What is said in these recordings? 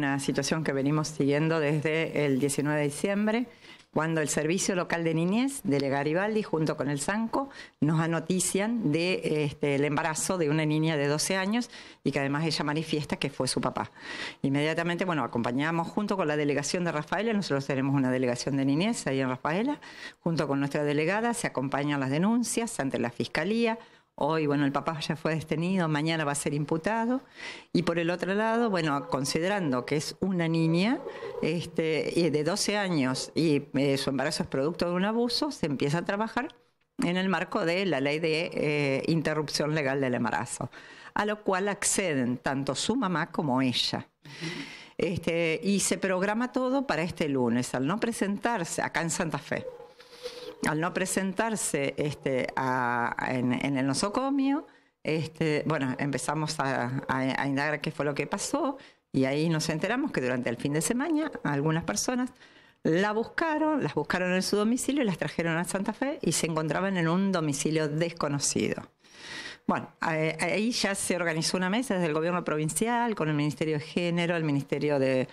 una situación que venimos siguiendo desde el 19 de diciembre, cuando el Servicio Local de Niñez de Garibaldi, junto con el SANCO, nos anotician del de, este, el embarazo de una niña de 12 años y que además ella manifiesta que fue su papá. Inmediatamente, bueno, acompañamos junto con la delegación de Rafaela, nosotros tenemos una delegación de niñez ahí en Rafaela, junto con nuestra delegada, se acompañan las denuncias ante la Fiscalía, Hoy, bueno, el papá ya fue detenido, mañana va a ser imputado. Y por el otro lado, bueno, considerando que es una niña este, de 12 años y eh, su embarazo es producto de un abuso, se empieza a trabajar en el marco de la ley de eh, interrupción legal del embarazo, a lo cual acceden tanto su mamá como ella. Este, y se programa todo para este lunes, al no presentarse acá en Santa Fe al no presentarse este, en, el nosocomio, este, bueno, empezamos a, indagar qué fue lo que pasó y ahí nos enteramos que durante el fin de semana algunas personas la buscaron, las buscaron en su domicilio, y las trajeron a Santa Fe y se encontraban en un domicilio desconocido. Bueno, ahí ya se organizó una mesa desde el gobierno provincial, con el Ministerio de Género, el Ministerio de,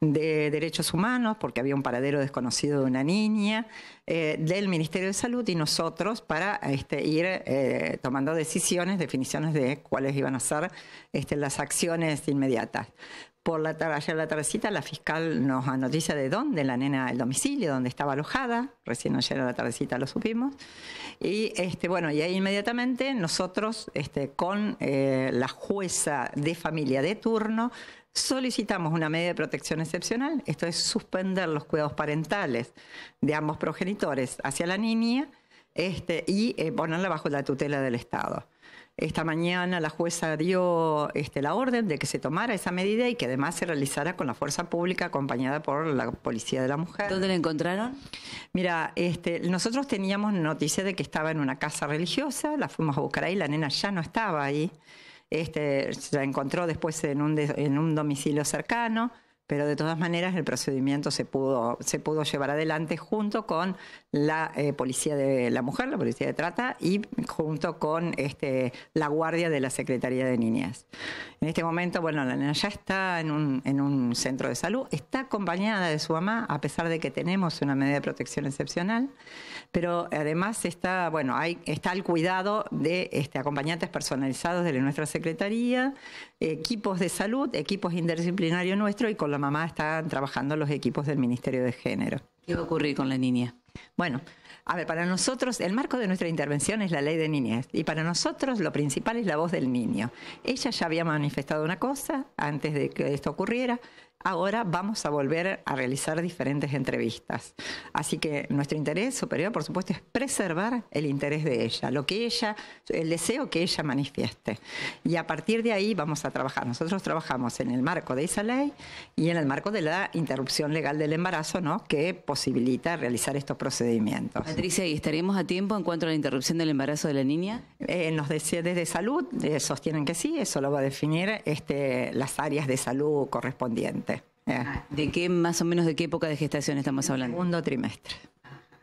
Derechos Humanos, porque había un paradero desconocido de una niña, eh, del Ministerio de Salud y nosotros para este, ir eh, tomando decisiones, definiciones de cuáles iban a ser este, las acciones inmediatas. Por la ayer la tardecita la fiscal nos anoticia de dónde la nena, el domicilio, donde estaba alojada, recién ayer a la tardecita lo supimos. Y este, bueno, y ahí inmediatamente nosotros este, con eh, la jueza de familia de turno solicitamos una medida de protección excepcional, esto es suspender los cuidados parentales de ambos progenitores hacia la niña este, y eh, ponerla bajo la tutela del Estado. Esta mañana la jueza dio este, la orden de que se tomara esa medida y que además se realizara con la fuerza pública acompañada por la policía de la mujer. ¿Dónde la encontraron? Mira, este, nosotros teníamos noticia de que estaba en una casa religiosa, la fuimos a buscar ahí, la nena ya no estaba ahí. Este, se la encontró después un, en un domicilio cercano pero de todas maneras el procedimiento se pudo, se pudo llevar adelante junto con la eh, policía de la mujer, la policía de trata, y junto con este, la guardia de la Secretaría de Niñas. En este momento, bueno, la nena ya está en un, centro de salud, está acompañada de su mamá, a pesar de que tenemos una medida de protección excepcional, pero además está, bueno, está al cuidado de este, acompañantes personalizados de nuestra Secretaría, equipos de salud, equipos interdisciplinarios nuestros, y con la mamá están trabajando los equipos del Ministerio de Género. ¿Qué va a ocurrir con la niña? Bueno, a ver, para nosotros el marco de nuestra intervención es la ley de niñez y para nosotros lo principal es la voz del niño. Ella ya había manifestado una cosa, antes de que esto ocurriera, ahora vamos a volver a realizar diferentes entrevistas. Así que nuestro interés superior, por supuesto, es preservar el interés de ella, lo que ella, el deseo que ella manifieste. Y a partir de ahí vamos a trabajar. Nosotros trabajamos en el marco de esa ley y en el marco de la interrupción legal del embarazo, ¿no? que posibilita realizar estos procedimientos. Patricia, ¿y estaremos a tiempo en cuanto a la interrupción del embarazo de la niña? En eh, nos decía de salud, eh, sostienen que sí, eso lo va a definir este, la, áreas de salud correspondientes. Eh. Ah, ¿De qué más o menos de qué época de gestación estamos hablando? Segundo trimestre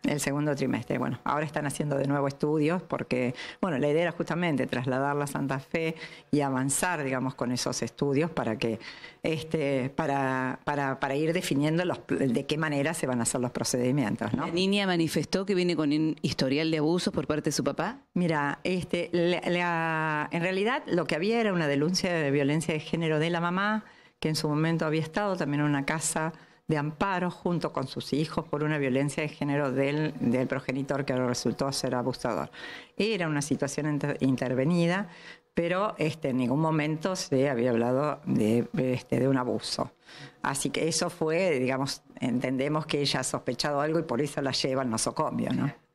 el segundo trimestre. Bueno, ahora están haciendo de nuevo estudios porque, bueno, la idea era justamente trasladarla a Santa Fe y avanzar, digamos, con esos estudios para que, este, para, para, para ir definiendo los, de qué manera se van a hacer los procedimientos, ¿no? La niña manifestó que viene con un historial de abusos por parte de su papá. Mira, este, la, en realidad lo que había era una denuncia de violencia de género de la mamá que en su momento había estado también en una casa de amparo junto con sus hijos por una violencia de género del, progenitor que resultó ser abusador. Era una situación intervenida, pero este, en ningún momento se había hablado de, este, de un abuso. Así que eso fue, digamos, entendemos que ella ha sospechado algo y por eso la lleva al nosocomio, ¿no?